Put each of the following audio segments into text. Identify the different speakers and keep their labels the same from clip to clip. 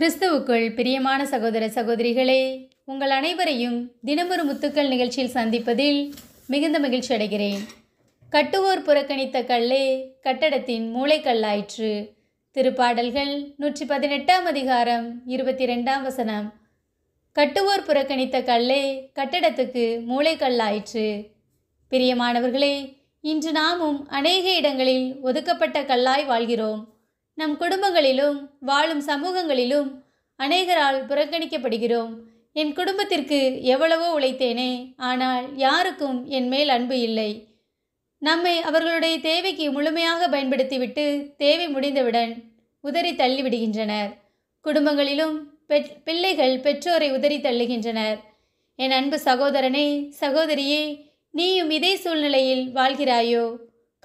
Speaker 1: கிறிஸ்துவுக்குள் பிரியமான சகோதர சகோதரிகளே உங்கள் அனைவரையும் தினமொரு முத்துக்கள் நிகழ்ச்சியில் சந்திப்பதில் மிகுந்த மகிழ்ச்சி அடைகிறேன் கட்டுவோர் புறக்கணித்த கல்லே கட்டடத்தின் மூளைக்கல்லாயிற்று திருப்பாடல்கள் நூற்றி பதினெட்டாம் அதிகாரம் இருபத்தி ரெண்டாம் வசனம் கட்டுவோர் புறக்கணித்த கல்லே கட்டடத்துக்கு மூளைக்கல்லாயிற்று பிரியமானவர்களே இன்று நாமும் அநேக இடங்களில் ஒதுக்கப்பட்ட கல்லாய் வாழ்கிறோம் நம் குடும்பங்களிலும் வாழும் சமூகங்களிலும் அநேகரால் புறக்கணிக்கப்படுகிறோம் என் குடும்பத்திற்கு எவ்வளவோ உழைத்தேனே ஆனால் யாருக்கும் என் மேல் அன்பு இல்லை நம்மை அவர்களுடைய தேவைக்கு முழுமையாக பயன்படுத்திவிட்டு தேவை முடிந்தவுடன் உதறி தள்ளிவிடுகின்றனர் குடும்பங்களிலும் பிள்ளைகள் பெற்றோரை உதறி தள்ளுகின்றனர் என் அன்பு சகோதரனே சகோதரியே நீயும் இதே சூழ்நிலையில் வாழ்கிறாயோ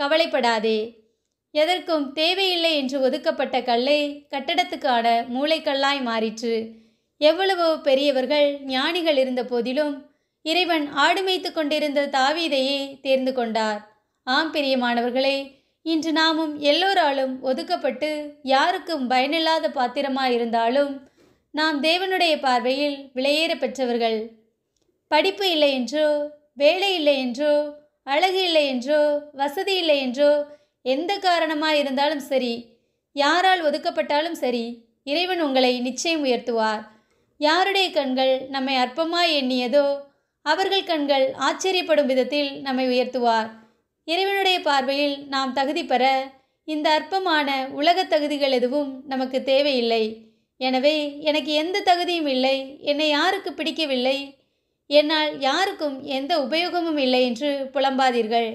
Speaker 1: கவலைப்படாதே எதற்கும் தேவையில்லை என்று ஒதுக்கப்பட்ட கல்லை கட்டடத்துக்கான மூளைக்கல்லாய் மாறிற்று எவ்வளவோ பெரியவர்கள் ஞானிகள் இருந்த போதிலும் இறைவன் ஆடு மேய்த்து கொண்டிருந்த தாவீதையே தேர்ந்து கொண்டார் ஆம் மாணவர்களே இன்று நாமும் எல்லோராலும் ஒதுக்கப்பட்டு யாருக்கும் பயனில்லாத பாத்திரமாக இருந்தாலும் நாம் தேவனுடைய பார்வையில் விலையேற பெற்றவர்கள் படிப்பு இல்லை என்றோ வேலை இல்லை என்றோ அழகு இல்லை என்றோ வசதி இல்லை என்றோ எந்த காரணமாக இருந்தாலும் சரி யாரால் ஒதுக்கப்பட்டாலும் சரி இறைவன் உங்களை நிச்சயம் உயர்த்துவார் யாருடைய கண்கள் நம்மை அற்பமாய் எண்ணியதோ அவர்கள் கண்கள் ஆச்சரியப்படும் விதத்தில் நம்மை உயர்த்துவார் இறைவனுடைய பார்வையில் நாம் தகுதி பெற இந்த அற்பமான உலக தகுதிகள் எதுவும் நமக்கு தேவையில்லை எனவே எனக்கு எந்த தகுதியும் இல்லை என்னை யாருக்கு பிடிக்கவில்லை என்னால் யாருக்கும் எந்த உபயோகமும் இல்லை என்று புலம்பாதீர்கள்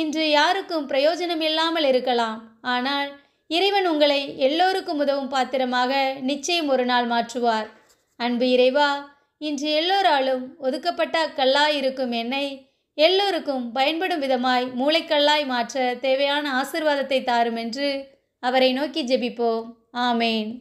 Speaker 1: இன்று யாருக்கும் பிரயோஜனம் இல்லாமல் இருக்கலாம் ஆனால் இறைவன் உங்களை எல்லோருக்கும் உதவும் பாத்திரமாக நிச்சயம் ஒரு நாள் மாற்றுவார் அன்பு இறைவா இன்று எல்லோராலும் ஒதுக்கப்பட்ட கல்லாய் இருக்கும் என்னை எல்லோருக்கும் பயன்படும் விதமாய் மூளைக்கல்லாய் மாற்ற தேவையான ஆசிர்வாதத்தை தாரும் என்று அவரை நோக்கி ஜெபிப்போம் ஆமேன்